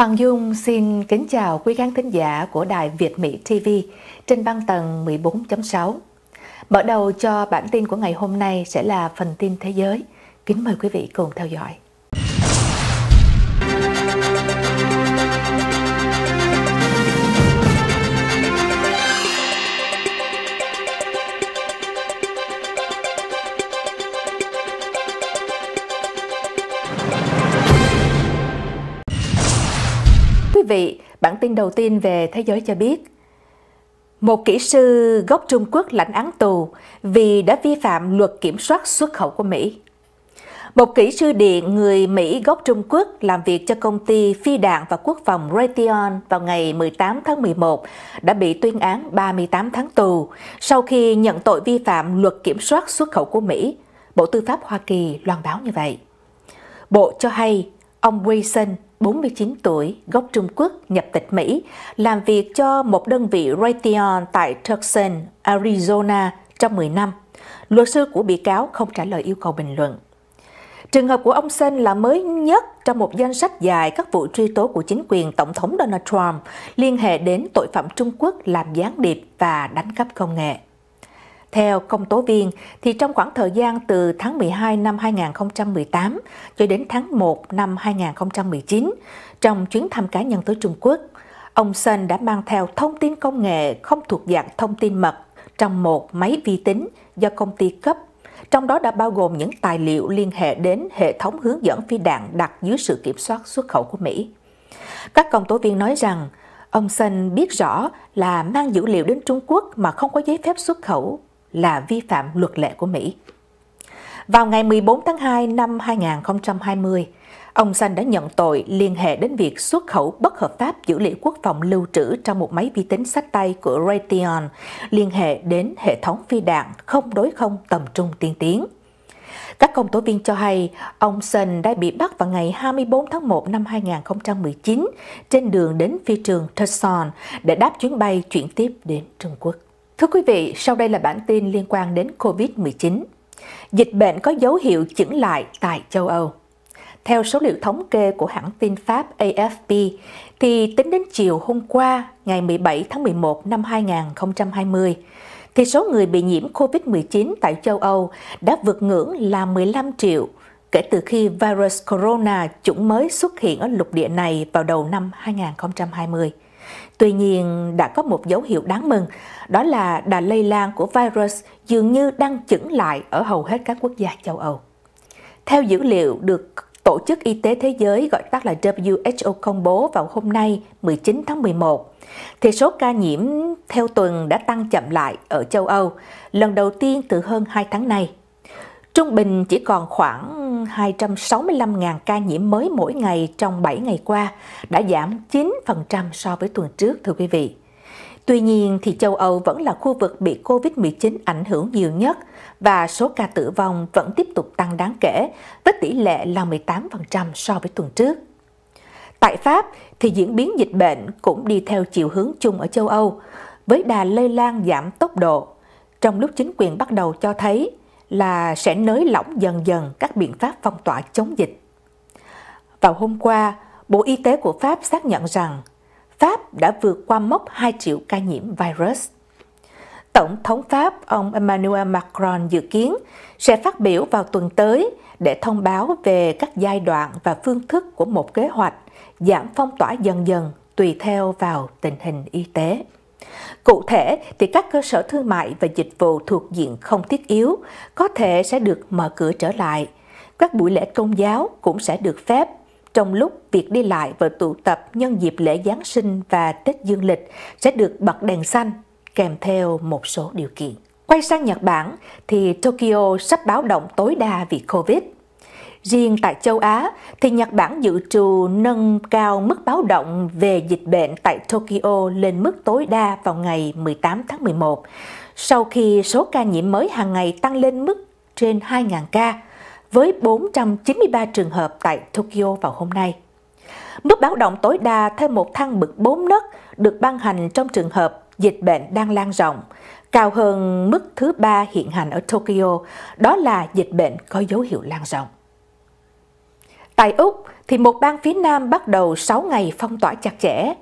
Hoàng Dung xin kính chào quý khán thính giả của Đài Việt Mỹ TV trên băng tầng 14.6. Mở đầu cho bản tin của ngày hôm nay sẽ là phần tin thế giới. Kính mời quý vị cùng theo dõi. quý vị, bản tin đầu tiên về thế giới cho biết. Một kỹ sư gốc Trung Quốc lãnh án tù vì đã vi phạm luật kiểm soát xuất khẩu của Mỹ. Một kỹ sư điện người Mỹ gốc Trung Quốc làm việc cho công ty phi đạn và quốc phòng Raytheon vào ngày 18 tháng 11 đã bị tuyên án 38 tháng tù sau khi nhận tội vi phạm luật kiểm soát xuất khẩu của Mỹ. Bộ Tư pháp Hoa Kỳ loan báo như vậy. Bộ cho hay ông Wilson 49 tuổi, gốc Trung Quốc, nhập tịch Mỹ, làm việc cho một đơn vị Raytheon tại Tucson, Arizona trong 10 năm. Luật sư của bị cáo không trả lời yêu cầu bình luận. Trường hợp của ông Sen là mới nhất trong một danh sách dài các vụ truy tố của chính quyền Tổng thống Donald Trump liên hệ đến tội phạm Trung Quốc làm gián điệp và đánh cắp công nghệ. Theo công tố viên, thì trong khoảng thời gian từ tháng 12 năm 2018 cho đến tháng 1 năm 2019, trong chuyến thăm cá nhân tới Trung Quốc, ông Sơn đã mang theo thông tin công nghệ không thuộc dạng thông tin mật trong một máy vi tính do công ty cấp, trong đó đã bao gồm những tài liệu liên hệ đến hệ thống hướng dẫn phi đạn đặt dưới sự kiểm soát xuất khẩu của Mỹ. Các công tố viên nói rằng, ông Sơn biết rõ là mang dữ liệu đến Trung Quốc mà không có giấy phép xuất khẩu là vi phạm luật lệ của Mỹ. Vào ngày 14 tháng 2 năm 2020, ông Xanh đã nhận tội liên hệ đến việc xuất khẩu bất hợp pháp dữ liệu quốc phòng lưu trữ trong một máy vi tính sách tay của Raytheon liên hệ đến hệ thống phi đạn không đối không tầm trung tiên tiến. Các công tố viên cho hay, ông Sun đã bị bắt vào ngày 24 tháng 1 năm 2019 trên đường đến phi trường Tucson để đáp chuyến bay chuyển tiếp đến Trung Quốc. Thưa quý vị, sau đây là bản tin liên quan đến COVID-19. Dịch bệnh có dấu hiệu chững lại tại châu Âu. Theo số liệu thống kê của hãng tin Pháp AFP, thì tính đến chiều hôm qua, ngày 17 tháng 11 năm 2020, thì số người bị nhiễm COVID-19 tại châu Âu đã vượt ngưỡng là 15 triệu kể từ khi virus corona chủng mới xuất hiện ở lục địa này vào đầu năm 2020. Tuy nhiên, đã có một dấu hiệu đáng mừng, đó là đà lây lan của virus dường như đang chững lại ở hầu hết các quốc gia châu Âu. Theo dữ liệu được Tổ chức Y tế Thế giới gọi tắt là WHO công bố vào hôm nay 19 tháng 11, thì số ca nhiễm theo tuần đã tăng chậm lại ở châu Âu, lần đầu tiên từ hơn 2 tháng nay. Trung bình chỉ còn khoảng 265.000 ca nhiễm mới mỗi ngày trong 7 ngày qua, đã giảm 9% so với tuần trước thưa quý vị. Tuy nhiên thì châu Âu vẫn là khu vực bị Covid-19 ảnh hưởng nhiều nhất và số ca tử vong vẫn tiếp tục tăng đáng kể với tỷ lệ là 18% so với tuần trước. Tại Pháp thì diễn biến dịch bệnh cũng đi theo chiều hướng chung ở châu Âu với đà lây lan giảm tốc độ trong lúc chính quyền bắt đầu cho thấy là sẽ nới lỏng dần dần các biện pháp phong tỏa chống dịch. Vào hôm qua, Bộ Y tế của Pháp xác nhận rằng Pháp đã vượt qua mốc 2 triệu ca nhiễm virus. Tổng thống Pháp ông Emmanuel Macron dự kiến sẽ phát biểu vào tuần tới để thông báo về các giai đoạn và phương thức của một kế hoạch giảm phong tỏa dần dần tùy theo vào tình hình y tế. Cụ thể thì các cơ sở thương mại và dịch vụ thuộc diện không thiết yếu có thể sẽ được mở cửa trở lại. Các buổi lễ công giáo cũng sẽ được phép trong lúc việc đi lại và tụ tập nhân dịp lễ Giáng sinh và Tết Dương lịch sẽ được bật đèn xanh kèm theo một số điều kiện. Quay sang Nhật Bản thì Tokyo sắp báo động tối đa vì Covid. Riêng tại châu Á thì Nhật Bản dự trù nâng cao mức báo động về dịch bệnh tại Tokyo lên mức tối đa vào ngày 18 tháng 11 sau khi số ca nhiễm mới hàng ngày tăng lên mức trên 2.000 ca với 493 trường hợp tại Tokyo vào hôm nay. Mức báo động tối đa thêm một thang bậc 4 nấc được ban hành trong trường hợp dịch bệnh đang lan rộng, cao hơn mức thứ ba hiện hành ở Tokyo, đó là dịch bệnh có dấu hiệu lan rộng. Tại Úc thì một bang phía Nam bắt đầu 6 ngày phong tỏa chặt chẽ.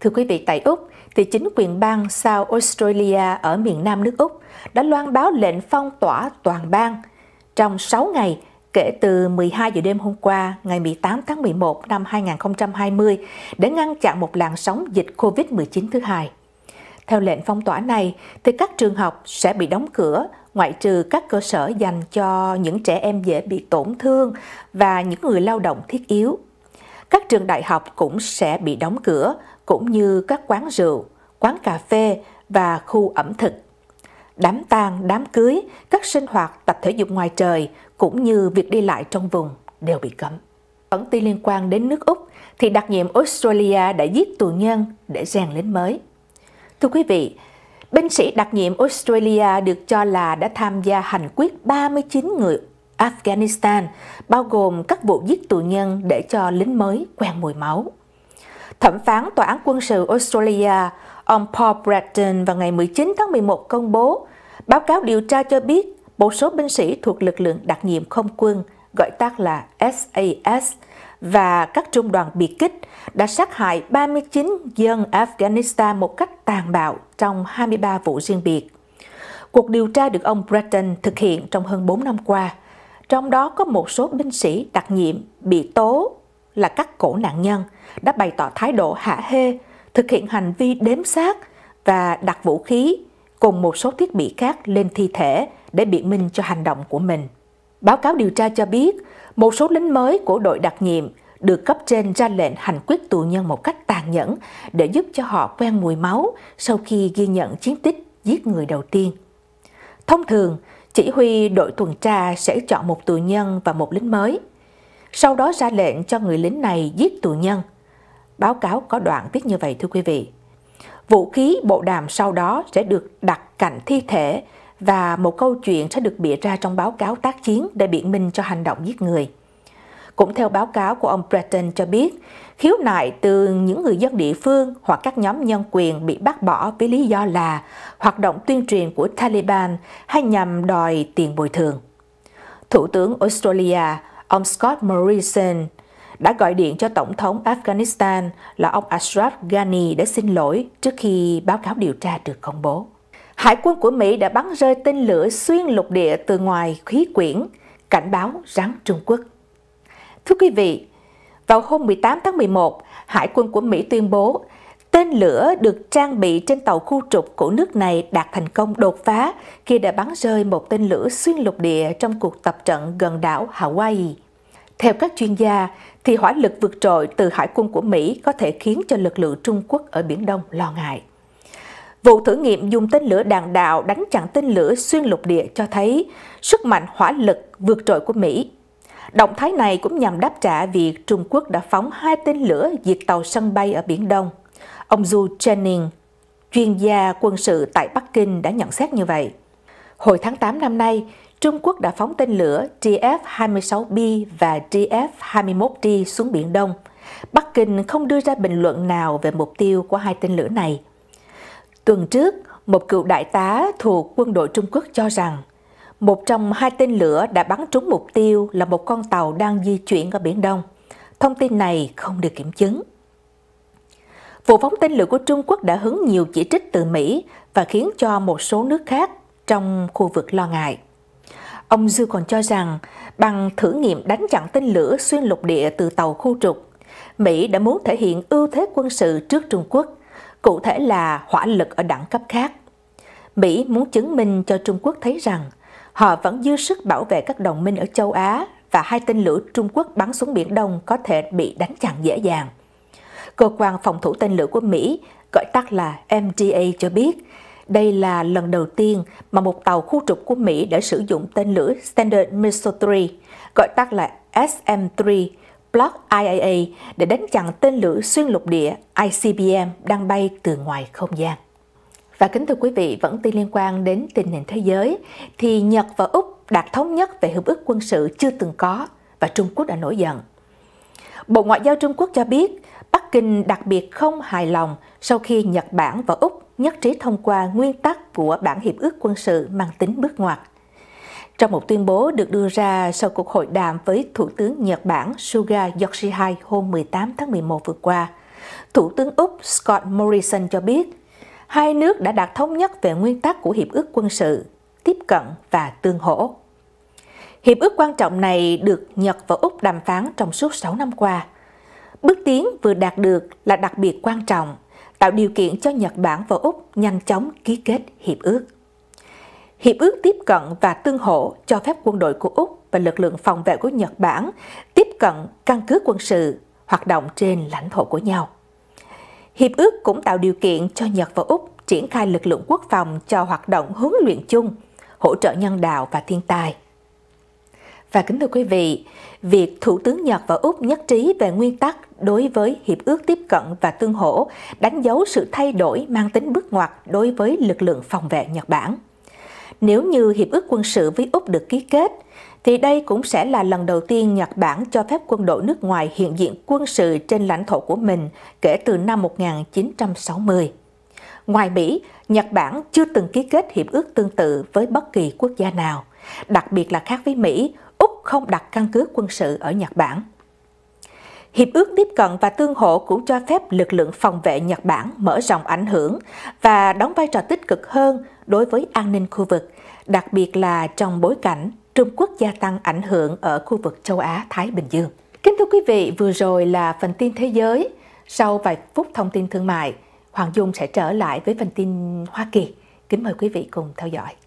Thưa quý vị, tại Úc thì chính quyền bang South Australia ở miền Nam nước Úc đã loan báo lệnh phong tỏa toàn bang trong 6 ngày kể từ 12 giờ đêm hôm qua, ngày 18 tháng 11 năm 2020 để ngăn chặn một làn sóng dịch COVID-19 thứ hai. Theo lệnh phong tỏa này thì các trường học sẽ bị đóng cửa ngoại trừ các cơ sở dành cho những trẻ em dễ bị tổn thương và những người lao động thiết yếu. Các trường đại học cũng sẽ bị đóng cửa cũng như các quán rượu, quán cà phê và khu ẩm thực. Đám tang, đám cưới, các sinh hoạt tập thể dục ngoài trời cũng như việc đi lại trong vùng đều bị cấm. Ẩn tin liên quan đến nước Úc thì đặc nhiệm Australia đã giết tù nhân để rèn lính mới. Thưa quý vị, binh sĩ đặc nhiệm Australia được cho là đã tham gia hành quyết 39 người Afghanistan, bao gồm các vụ giết tù nhân để cho lính mới quen mùi máu. Thẩm phán Tòa án quân sự Australia, ông Paul Bratton vào ngày 19 tháng 11 công bố, báo cáo điều tra cho biết một số binh sĩ thuộc lực lượng đặc nhiệm không quân, gọi tắt là SAS, và các trung đoàn biệt kích đã sát hại 39 dân Afghanistan một cách tàn bạo trong 23 vụ riêng biệt. Cuộc điều tra được ông Breton thực hiện trong hơn 4 năm qua, trong đó có một số binh sĩ đặc nhiệm bị tố là các cổ nạn nhân đã bày tỏ thái độ hạ hê, thực hiện hành vi đếm xác và đặt vũ khí cùng một số thiết bị khác lên thi thể để biện minh cho hành động của mình. Báo cáo điều tra cho biết, một số lính mới của đội đặc nhiệm được cấp trên ra lệnh hành quyết tù nhân một cách tàn nhẫn để giúp cho họ quen mùi máu sau khi ghi nhận chiến tích giết người đầu tiên. Thông thường, chỉ huy đội tuần tra sẽ chọn một tù nhân và một lính mới, sau đó ra lệnh cho người lính này giết tù nhân. Báo cáo có đoạn viết như vậy thưa quý vị. Vũ khí bộ đàm sau đó sẽ được đặt cạnh thi thể và một câu chuyện sẽ được bịa ra trong báo cáo tác chiến để biện minh cho hành động giết người. Cũng theo báo cáo của ông Breton cho biết, khiếu nại từ những người dân địa phương hoặc các nhóm nhân quyền bị bác bỏ với lý do là hoạt động tuyên truyền của Taliban hay nhằm đòi tiền bồi thường. Thủ tướng Australia, ông Scott Morrison, đã gọi điện cho Tổng thống Afghanistan là ông Ashraf Ghani để xin lỗi trước khi báo cáo điều tra được công bố hải quân của Mỹ đã bắn rơi tên lửa xuyên lục địa từ ngoài khí quyển, cảnh báo rắn Trung Quốc. Thưa quý vị, vào hôm 18 tháng 11, Hải quân của Mỹ tuyên bố tên lửa được trang bị trên tàu khu trục của nước này đạt thành công đột phá khi đã bắn rơi một tên lửa xuyên lục địa trong cuộc tập trận gần đảo Hawaii. Theo các chuyên gia, thì hỏa lực vượt trội từ hải quân của Mỹ có thể khiến cho lực lượng Trung Quốc ở Biển Đông lo ngại. Vụ thử nghiệm dùng tên lửa đạn đạo đánh chặn tên lửa xuyên lục địa cho thấy sức mạnh hỏa lực vượt trội của Mỹ. Động thái này cũng nhằm đáp trả việc Trung Quốc đã phóng hai tên lửa diệt tàu sân bay ở Biển Đông. Ông Zhu Chenning, chuyên gia quân sự tại Bắc Kinh đã nhận xét như vậy. Hồi tháng 8 năm nay, Trung Quốc đã phóng tên lửa TF-26B và TF-21D xuống Biển Đông. Bắc Kinh không đưa ra bình luận nào về mục tiêu của hai tên lửa này. Tuần trước, một cựu đại tá thuộc quân đội Trung Quốc cho rằng một trong hai tên lửa đã bắn trúng mục tiêu là một con tàu đang di chuyển ở Biển Đông. Thông tin này không được kiểm chứng. Vụ phóng tên lửa của Trung Quốc đã hứng nhiều chỉ trích từ Mỹ và khiến cho một số nước khác trong khu vực lo ngại. Ông Dư còn cho rằng, bằng thử nghiệm đánh chặn tên lửa xuyên lục địa từ tàu khu trục, Mỹ đã muốn thể hiện ưu thế quân sự trước Trung Quốc – cụ thể là hỏa lực ở đẳng cấp khác. Mỹ muốn chứng minh cho Trung Quốc thấy rằng họ vẫn dư sức bảo vệ các đồng minh ở châu Á và hai tên lửa Trung Quốc bắn xuống Biển Đông có thể bị đánh chặn dễ dàng. Cơ quan phòng thủ tên lửa của Mỹ, gọi tắt là MDA cho biết, đây là lần đầu tiên mà một tàu khu trục của Mỹ đã sử dụng tên lửa Standard Missile 3, gọi tắt là SM-3, Block IAA để đánh chặn tên lửa xuyên lục địa ICBM đang bay từ ngoài không gian. Và kính thưa quý vị, vẫn tin liên quan đến tình hình thế giới, thì Nhật và Úc đạt thống nhất về hiệp ước quân sự chưa từng có và Trung Quốc đã nổi giận. Bộ Ngoại giao Trung Quốc cho biết, Bắc Kinh đặc biệt không hài lòng sau khi Nhật Bản và Úc nhất trí thông qua nguyên tắc của bản hiệp ước quân sự mang tính bước ngoặt – trong một tuyên bố được đưa ra sau cuộc hội đàm với Thủ tướng Nhật Bản Suga Yoshihide hôm 18 tháng 11 vừa qua. Thủ tướng Úc Scott Morrison cho biết, hai nước đã đạt thống nhất về nguyên tắc của Hiệp ước quân sự, tiếp cận và tương hỗ. Hiệp ước quan trọng này được Nhật và Úc đàm phán trong suốt 6 năm qua. Bước tiến vừa đạt được là đặc biệt quan trọng, tạo điều kiện cho Nhật Bản và Úc nhanh chóng ký kết hiệp ước. Hiệp ước tiếp cận và tương hỗ cho phép quân đội của Úc và lực lượng phòng vệ của Nhật Bản tiếp cận căn cứ quân sự hoạt động trên lãnh thổ của nhau. Hiệp ước cũng tạo điều kiện cho Nhật và Úc triển khai lực lượng quốc phòng cho hoạt động huấn luyện chung, hỗ trợ nhân đạo và thiên tai. Và kính thưa quý vị, việc Thủ tướng Nhật và Úc nhất trí về nguyên tắc đối với Hiệp ước tiếp cận và tương hỗ đánh dấu sự thay đổi mang tính bước ngoặt đối với lực lượng phòng vệ Nhật Bản nếu như hiệp ước quân sự với Úc được ký kết, thì đây cũng sẽ là lần đầu tiên Nhật Bản cho phép quân đội nước ngoài hiện diện quân sự trên lãnh thổ của mình kể từ năm 1960. Ngoài Mỹ, Nhật Bản chưa từng ký kết hiệp ước tương tự với bất kỳ quốc gia nào, đặc biệt là khác với Mỹ, Úc không đặt căn cứ quân sự ở Nhật Bản. Hiệp ước tiếp cận và tương hỗ cũng cho phép lực lượng phòng vệ Nhật Bản mở rộng ảnh hưởng và đóng vai trò tích cực hơn đối với an ninh khu vực, đặc biệt là trong bối cảnh Trung Quốc gia tăng ảnh hưởng ở khu vực châu Á-Thái Bình Dương. Kính thưa quý vị, vừa rồi là phần tin thế giới. Sau vài phút thông tin thương mại, Hoàng Dung sẽ trở lại với phần tin Hoa Kỳ. Kính mời quý vị cùng theo dõi.